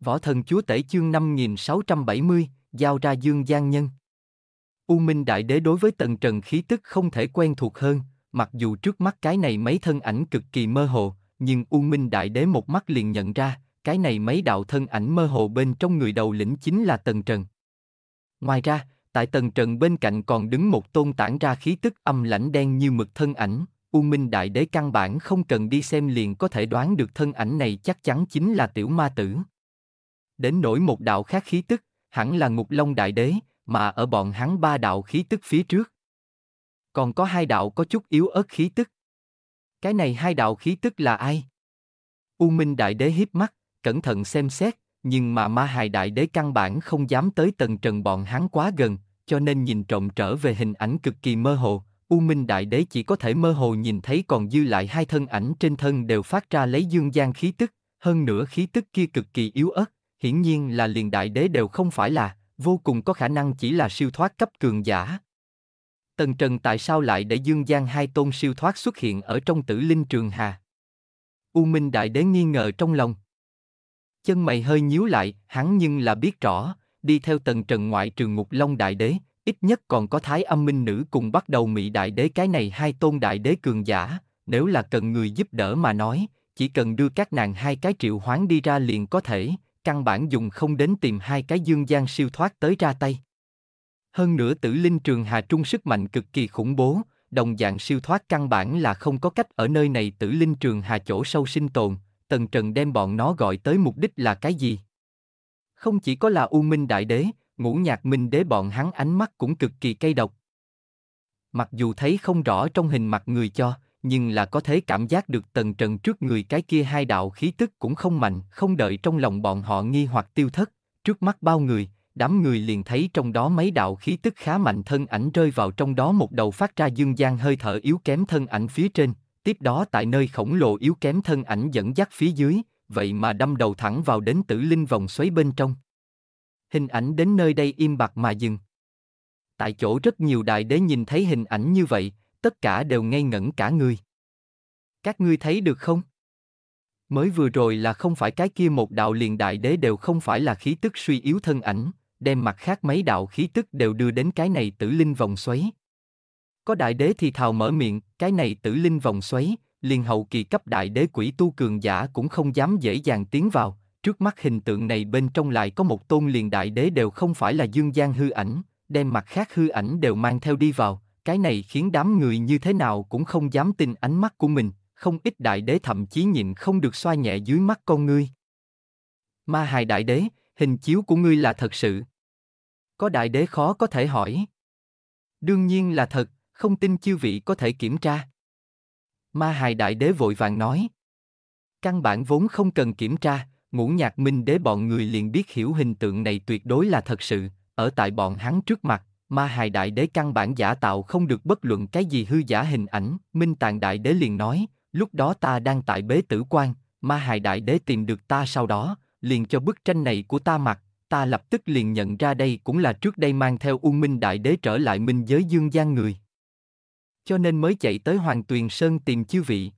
Võ thần chúa tể chương 5670, giao ra dương gian nhân. U Minh Đại Đế đối với tần trần khí tức không thể quen thuộc hơn, mặc dù trước mắt cái này mấy thân ảnh cực kỳ mơ hồ, nhưng U Minh Đại Đế một mắt liền nhận ra, cái này mấy đạo thân ảnh mơ hồ bên trong người đầu lĩnh chính là tần trần. Ngoài ra, tại tần trần bên cạnh còn đứng một tôn tản ra khí tức âm lãnh đen như mực thân ảnh, U Minh Đại Đế căn bản không cần đi xem liền có thể đoán được thân ảnh này chắc chắn chính là tiểu ma tử đến nổi một đạo khác khí tức, hẳn là ngục long đại đế, mà ở bọn hắn ba đạo khí tức phía trước. Còn có hai đạo có chút yếu ớt khí tức. Cái này hai đạo khí tức là ai? U Minh Đại Đế hiếp mắt, cẩn thận xem xét, nhưng mà Ma Hài Đại Đế căn bản không dám tới tầng trần bọn hắn quá gần, cho nên nhìn trộm trở về hình ảnh cực kỳ mơ hồ. U Minh Đại Đế chỉ có thể mơ hồ nhìn thấy còn dư lại hai thân ảnh trên thân đều phát ra lấy dương gian khí tức, hơn nữa khí tức kia cực kỳ yếu ớt, hiển nhiên là liền đại đế đều không phải là, vô cùng có khả năng chỉ là siêu thoát cấp cường giả. Tần Trần tại sao lại để Dương Giang hai tôn siêu thoát xuất hiện ở trong tử linh trường hà? U Minh Đại Đế nghi ngờ trong lòng. Chân mày hơi nhíu lại, hắn nhưng là biết rõ, đi theo Tần Trần ngoại trường Ngục Long Đại Đế, ít nhất còn có Thái Âm Minh Nữ cùng bắt đầu mị Đại Đế cái này hai tôn Đại Đế cường giả, nếu là cần người giúp đỡ mà nói, chỉ cần đưa các nàng hai cái triệu hoán đi ra liền có thể, căn bản dùng không đến tìm hai cái dương gian siêu thoát tới ra tay. Hơn nữa tử linh trường hà trung sức mạnh cực kỳ khủng bố, đồng dạng siêu thoát căn bản là không có cách ở nơi này tử linh trường hà chỗ sâu sinh tồn, tần trần đem bọn nó gọi tới mục đích là cái gì? Không chỉ có là U Minh Đại Đế, ngũ nhạc Minh Đế bọn hắn ánh mắt cũng cực kỳ cay độc. Mặc dù thấy không rõ trong hình mặt người cho, nhưng là có thể cảm giác được tần trần trước người cái kia hai đạo khí tức cũng không mạnh, không đợi trong lòng bọn họ nghi hoặc tiêu thất, trước mắt bao người, đám người liền thấy trong đó mấy đạo khí tức khá mạnh thân ảnh rơi vào trong đó một đầu phát ra dương gian hơi thở yếu kém thân ảnh phía trên, tiếp đó tại nơi khổng lồ yếu kém thân ảnh dẫn dắt phía dưới, vậy mà đâm đầu thẳng vào đến tử linh vòng xoáy bên trong. Hình ảnh đến nơi đây im bặt mà dừng. Tại chỗ rất nhiều đại đế nhìn thấy hình ảnh như vậy, tất cả đều ngây ngẩn cả người. Các ngươi thấy được không? Mới vừa rồi là không phải cái kia một đạo liền đại đế đều không phải là khí tức suy yếu thân ảnh, đem mặt khác mấy đạo khí tức đều đưa đến cái này tử linh vòng xoáy. Có đại đế thì thào mở miệng, cái này tử linh vòng xoáy, liền hậu kỳ cấp đại đế quỷ tu cường giả cũng không dám dễ dàng tiến vào, trước mắt hình tượng này bên trong lại có một tôn liền đại đế đều không phải là dương gian hư ảnh, đem mặt khác hư ảnh đều mang theo đi vào, cái này khiến đám người như thế nào cũng không dám tin ánh mắt của mình, không ít đại đế thậm chí nhịn không được xoa nhẹ dưới mắt con ngươi. Ma hài đại đế, hình chiếu của ngươi là thật sự. Có đại đế khó có thể hỏi. Đương nhiên là thật, không tin chiêu vị có thể kiểm tra. Ma hài đại đế vội vàng nói. Căn bản vốn không cần kiểm tra, ngũ nhạc minh đế bọn người liền biết hiểu hình tượng này tuyệt đối là thật sự, ở tại bọn hắn trước mặt, ma hài đại đế căn bản giả tạo không được bất luận cái gì hư giả hình ảnh, minh tạng đại đế liền nói, lúc đó ta đang tại bế tử quan, ma hài đại đế tìm được ta sau đó, liền cho bức tranh này của ta mặc, ta lập tức liền nhận ra đây cũng là trước đây mang theo U Minh Đại Đế trở lại minh giới dương gian người. Cho nên mới chạy tới Hoàng Tuyền Sơn tìm chư vị.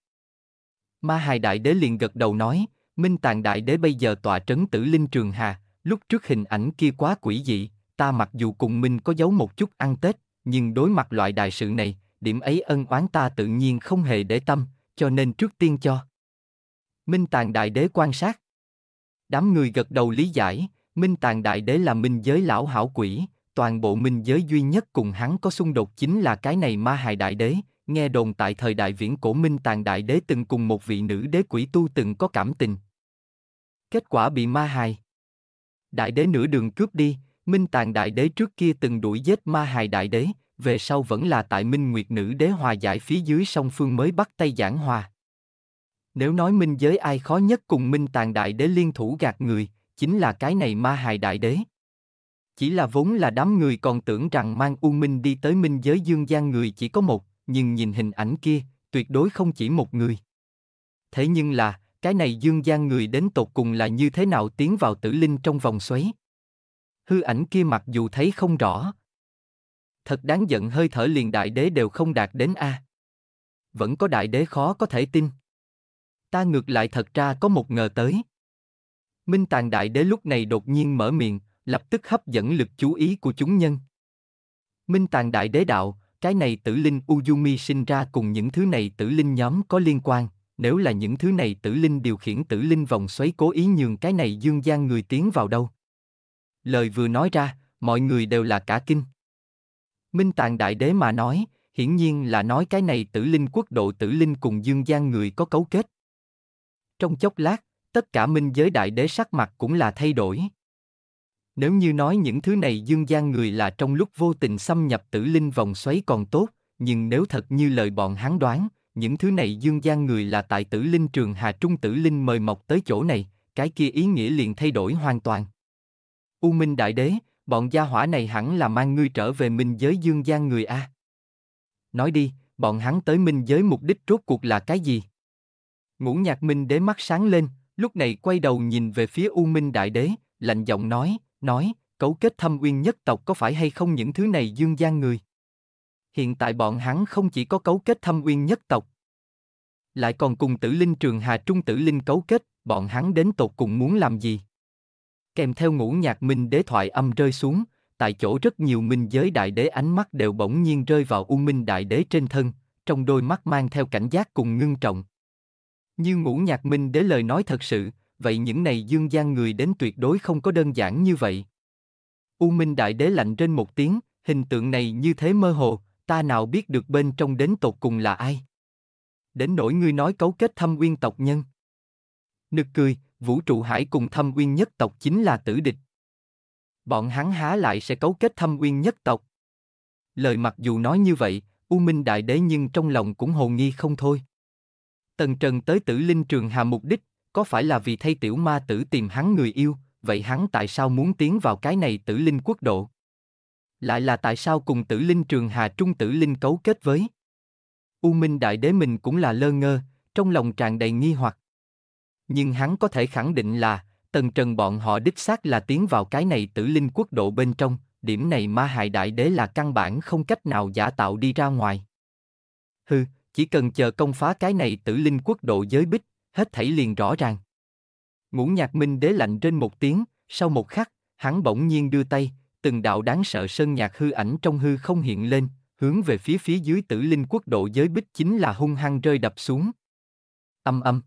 Ma Hài Đại Đế liền gật đầu nói, Minh Tàng Đại Đế bây giờ tọa trấn tử Linh Trường Hà, lúc trước hình ảnh kia quá quỷ dị, ta mặc dù cùng mình có giấu một chút ăn Tết, nhưng đối mặt loại đại sự này, điểm ấy ân oán ta tự nhiên không hề để tâm, cho nên trước tiên cho. Minh Tàng Đại Đế quan sát. Đám người gật đầu lý giải, Minh Tàng Đại Đế là minh giới lão hảo quỷ, toàn bộ minh giới duy nhất cùng hắn có xung đột chính là cái này ma hài đại đế, nghe đồn tại thời đại viễn cổ Minh Tàng Đại Đế từng cùng một vị nữ đế quỷ tu từng có cảm tình. Kết quả bị ma hài. Đại đế nửa đường cướp đi, Minh Tạng Đại Đế trước kia từng đuổi giết Ma Hài Đại Đế, về sau vẫn là tại Minh Nguyệt Nữ Đế hòa giải phía dưới song phương mới bắt tay giảng hòa. Nếu nói minh giới ai khó nhất cùng Minh Tạng Đại Đế liên thủ gạt người, chính là cái này Ma Hài Đại Đế. Chỉ là vốn là đám người còn tưởng rằng mang U Minh đi tới minh giới dương gian người chỉ có một, nhưng nhìn hình ảnh kia, tuyệt đối không chỉ một người. Thế nhưng là, cái này dương gian người đến tột cùng là như thế nào tiến vào tử linh trong vòng xoáy? hư ảnh kia mặc dù thấy không rõ. Thật đáng giận hơi thở liền đại đế đều không đạt đến A. Vẫn có đại đế khó có thể tin. Ta ngược lại thật ra có một ngờ tới. Minh tàn đại đế lúc này đột nhiên mở miệng, lập tức hấp dẫn lực chú ý của chúng nhân. Minh tàn đại đế đạo, cái này tử linh Uzumi sinh ra cùng những thứ này tử linh nhóm có liên quan, nếu là những thứ này tử linh điều khiển tử linh vòng xoáy cố ý nhường cái này dương gian người tiến vào đâu. Lời vừa nói ra, mọi người đều là cả kinh. Minh Tàng Đại Đế mà nói, hiển nhiên là nói cái này tử linh quốc độ tử linh cùng dương gian người có cấu kết. Trong chốc lát, tất cả minh giới đại đế sắc mặt cũng là thay đổi. Nếu như nói những thứ này dương gian người là trong lúc vô tình xâm nhập tử linh vòng xoáy còn tốt, nhưng nếu thật như lời bọn hắn đoán, những thứ này dương gian người là tại tử linh trường Hà Trung tử linh mời mọc tới chỗ này, cái kia ý nghĩa liền thay đổi hoàn toàn. U Minh Đại Đế, bọn gia hỏa này hẳn là mang ngươi trở về minh giới dương gian người A. Nói đi, bọn hắn tới minh giới mục đích rốt cuộc là cái gì? Ngũ nhạc minh đế mắt sáng lên, lúc này quay đầu nhìn về phía U Minh Đại Đế, lạnh giọng nói, nói, cấu kết thâm uyên nhất tộc có phải hay không những thứ này dương gian người? Hiện tại bọn hắn không chỉ có cấu kết thâm uyên nhất tộc, lại còn cùng tử linh trường hà trung tử linh cấu kết, bọn hắn đến tột cùng muốn làm gì? kèm theo ngũ nhạc minh đế thoại âm rơi xuống, tại chỗ rất nhiều minh giới đại đế ánh mắt đều bỗng nhiên rơi vào u minh đại đế trên thân, trong đôi mắt mang theo cảnh giác cùng ngưng trọng. Như ngũ nhạc minh đế lời nói thật sự, vậy những này dương gian người đến tuyệt đối không có đơn giản như vậy. U minh đại đế lạnh trên một tiếng, hình tượng này như thế mơ hồ, ta nào biết được bên trong đến tột cùng là ai. Đến nỗi ngươi nói cấu kết thâm nguyên tộc nhân. Nực cười, vũ trụ hải cùng thâm uyên nhất tộc chính là tử địch. Bọn hắn há lại sẽ cấu kết thâm uyên nhất tộc. Lời mặc dù nói như vậy, U Minh Đại Đế nhưng trong lòng cũng hồ nghi không thôi. Tần Trần tới tử linh trường hà mục đích, có phải là vì thay tiểu ma tử tìm hắn người yêu, vậy hắn tại sao muốn tiến vào cái này tử linh quốc độ? Lại là tại sao cùng tử linh trường hà trung tử linh cấu kết với? U Minh Đại Đế mình cũng là lơ ngơ, trong lòng tràn đầy nghi hoặc. Nhưng hắn có thể khẳng định là, tần trần bọn họ đích xác là tiến vào cái này tử linh quốc độ bên trong, điểm này ma hại đại đế là căn bản không cách nào giả tạo đi ra ngoài. hư chỉ cần chờ công phá cái này tử linh quốc độ giới bích, hết thảy liền rõ ràng. Ngũ nhạc minh đế lạnh trên một tiếng, sau một khắc, hắn bỗng nhiên đưa tay, từng đạo đáng sợ sơn nhạc hư ảnh trong hư không hiện lên, hướng về phía phía dưới tử linh quốc độ giới bích chính là hung hăng rơi đập xuống. Âm âm.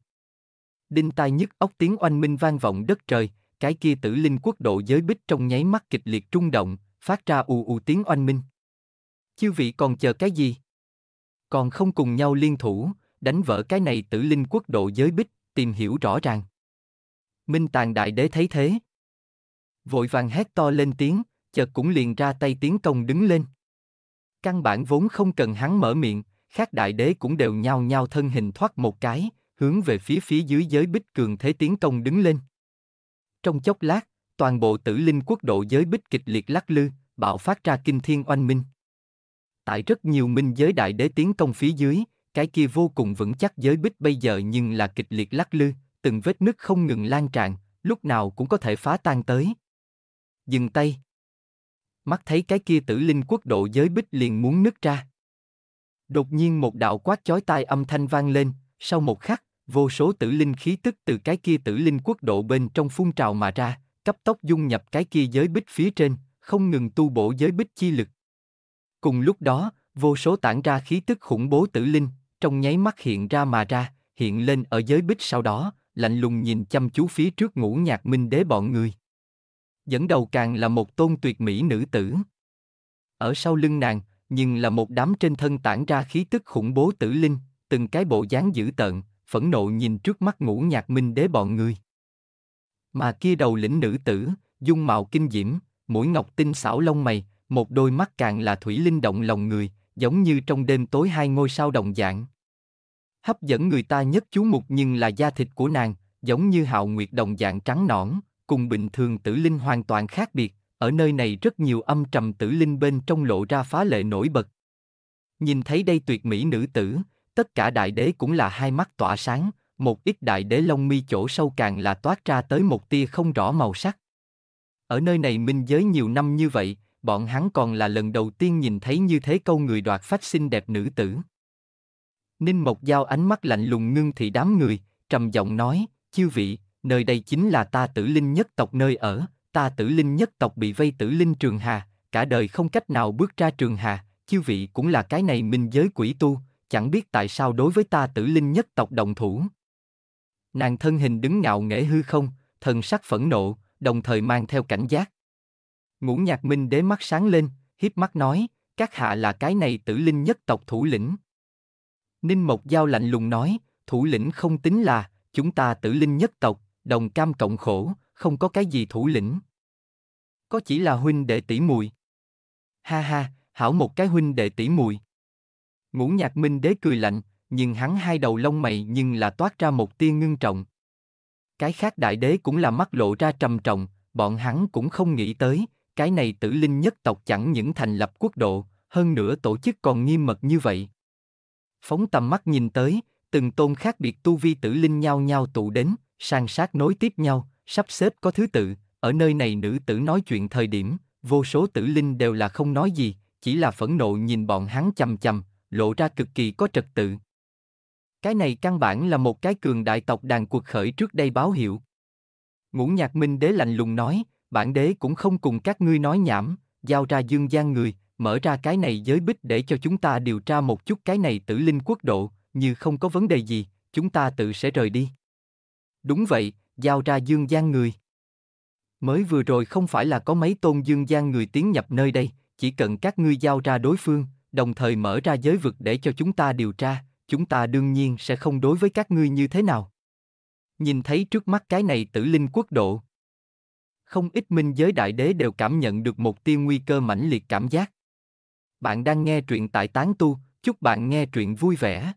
Đinh tai nhức óc tiếng oanh minh vang vọng đất trời, cái kia tử linh quốc độ giới bích trong nháy mắt kịch liệt trung động, phát ra ù ù tiếng oanh minh. Chư vị còn chờ cái gì? Còn không cùng nhau liên thủ, đánh vỡ cái này tử linh quốc độ giới bích, tìm hiểu rõ ràng. Minh tàng đại đế thấy thế. Vội vàng hét to lên tiếng, chợt cũng liền ra tay tiến công đứng lên. Căn bản vốn không cần hắn mở miệng, khác đại đế cũng đều nhao nhao thân hình thoát một cái, hướng về phía phía dưới giới bích cường thế tiến công đứng lên. Trong chốc lát, toàn bộ tử linh quốc độ giới bích kịch liệt lắc lư, bạo phát ra kinh thiên oanh minh. Tại rất nhiều minh giới đại đế tiến công phía dưới, cái kia vô cùng vững chắc giới bích bây giờ nhưng là kịch liệt lắc lư, từng vết nứt không ngừng lan tràn, lúc nào cũng có thể phá tan tới. Dừng tay. Mắt thấy cái kia tử linh quốc độ giới bích liền muốn nứt ra. Đột nhiên một đạo quát chói tai âm thanh vang lên, sau một khắc, vô số tử linh khí tức từ cái kia tử linh quốc độ bên trong phun trào mà ra, cấp tốc dung nhập cái kia giới bích phía trên, không ngừng tu bổ giới bích chi lực. Cùng lúc đó, vô số tản ra khí tức khủng bố tử linh, trong nháy mắt hiện ra mà ra, hiện lên ở giới bích sau đó, lạnh lùng nhìn chăm chú phía trước ngũ nhạc minh đế bọn người. Dẫn đầu càng là một tôn tuyệt mỹ nữ tử. Ở sau lưng nàng, nhưng là một đám trên thân tản ra khí tức khủng bố tử linh, từng cái bộ dáng dữ tợn, phẫn nộ nhìn trước mắt ngũ nhạc minh đế bọn người. Mà kia đầu lĩnh nữ tử, dung mạo kinh diễm, mũi ngọc tinh xảo lông mày, một đôi mắt càng là thủy linh động lòng người, giống như trong đêm tối hai ngôi sao đồng dạng. Hấp dẫn người ta nhất chú mục nhưng là da thịt của nàng, giống như hạo nguyệt đồng dạng trắng nõn, cùng bình thường tử linh hoàn toàn khác biệt, ở nơi này rất nhiều âm trầm tử linh bên trong lộ ra phá lệ nổi bật. Nhìn thấy đây tuyệt mỹ nữ tử, tất cả đại đế cũng là hai mắt tỏa sáng, một ít đại đế lông mi chỗ sâu càng là toát ra tới một tia không rõ màu sắc. Ở nơi này minh giới nhiều năm như vậy, bọn hắn còn là lần đầu tiên nhìn thấy như thế câu người đoạt phách xinh đẹp nữ tử. Ninh Mộc Giao ánh mắt lạnh lùng ngưng thị đám người, trầm giọng nói, chư vị, nơi đây chính là ta tử linh nhất tộc nơi ở, ta tử linh nhất tộc bị vây tử linh trường hà, cả đời không cách nào bước ra trường hà, chư vị cũng là cái này minh giới quỷ tu, chẳng biết tại sao đối với ta tử linh nhất tộc đồng thủ. Nàng thân hình đứng ngạo nghễ hư không, thần sắc phẫn nộ, đồng thời mang theo cảnh giác. Ngũ nhạc minh đế mắt sáng lên, hiếp mắt nói, các hạ là cái này tử linh nhất tộc thủ lĩnh. Ninh Mộc Giao lạnh lùng nói, thủ lĩnh không tính là, chúng ta tử linh nhất tộc, đồng cam cộng khổ, không có cái gì thủ lĩnh. Có chỉ là huynh đệ tỷ mùi. Ha ha, hảo một cái huynh đệ tỷ mùi. Ngũ nhạc minh đế cười lạnh, nhưng hắn hai đầu lông mày nhưng là toát ra một tia ngưng trọng. Cái khác đại đế cũng là mắt lộ ra trầm trọng, bọn hắn cũng không nghĩ tới, cái này tử linh nhất tộc chẳng những thành lập quốc độ, hơn nữa tổ chức còn nghiêm mật như vậy. Phóng tầm mắt nhìn tới, từng tôn khác biệt tu vi tử linh nhau nhau tụ đến, sang sát nối tiếp nhau, sắp xếp có thứ tự, ở nơi này nữ tử nói chuyện thời điểm, vô số tử linh đều là không nói gì, chỉ là phẫn nộ nhìn bọn hắn chầm chầm, lộ ra cực kỳ có trật tự. Cái này căn bản là một cái cường đại tộc đàn cuộc khởi trước đây báo hiệu. Ngũ nhạc minh đế lạnh lùng nói, bản đế cũng không cùng các ngươi nói nhảm, giao ra dương gian người, mở ra cái này giới bích để cho chúng ta điều tra một chút cái này tử linh quốc độ, như không có vấn đề gì, chúng ta tự sẽ rời đi. Đúng vậy, giao ra dương gian người. Mới vừa rồi không phải là có mấy tôn dương gian người tiến nhập nơi đây, chỉ cần các ngươi giao ra đối phương, đồng thời mở ra giới vực để cho chúng ta điều tra, chúng ta đương nhiên sẽ không đối với các ngươi như thế nào. Nhìn thấy trước mắt cái này tử linh quốc độ. Không ít minh giới đại đế đều cảm nhận được một tia nguy cơ mãnh liệt cảm giác. Bạn đang nghe truyện tại Tán Tu, chúc bạn nghe truyện vui vẻ.